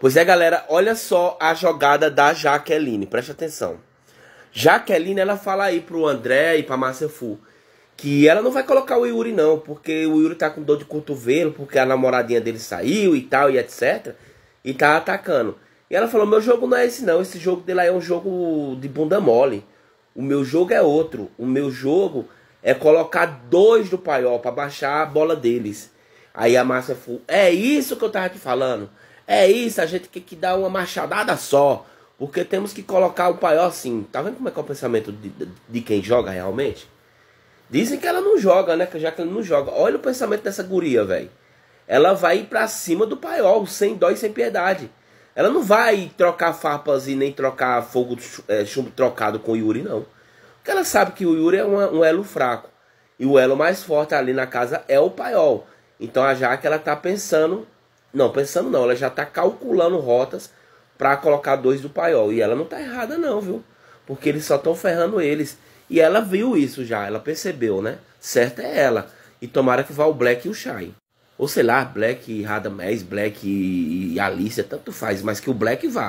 Pois é, galera, olha só a jogada da Jaqueline, preste atenção. Jaqueline, ela fala aí pro André e pra Márcia Fu que ela não vai colocar o Yuri não, porque o Yuri tá com dor de cotovelo, porque a namoradinha dele saiu e tal e etc, e tá atacando. E ela falou: "Meu jogo não é esse não, esse jogo dela é um jogo de bunda mole. O meu jogo é outro. O meu jogo é colocar dois do paiol para baixar a bola deles." Aí a Márcia Fu: "É isso que eu tava te falando." É isso, a gente tem que dar uma machadada só. Porque temos que colocar o paió assim. Tá vendo como é que é o pensamento de, de, de quem joga realmente? Dizem que ela não joga, né? Que já que ela não joga. Olha o pensamento dessa guria, velho. Ela vai ir para cima do paiol, sem dó e sem piedade. Ela não vai trocar farpas e nem trocar fogo é, chumbo trocado com o Yuri, não. Porque ela sabe que o Yuri é uma, um elo fraco. E o elo mais forte ali na casa é o paiol. Então a Jaque ela tá pensando não, pensando não, ela já está calculando rotas para colocar dois do paiol. E ela não está errada, não, viu? Porque eles só estão ferrando eles. E ela viu isso já, ela percebeu, né? Certa é ela. E tomara que vá o Black e o Shai. Ou sei lá, Black, e Radamés, Black e Alicia, tanto faz, mas que o Black vá.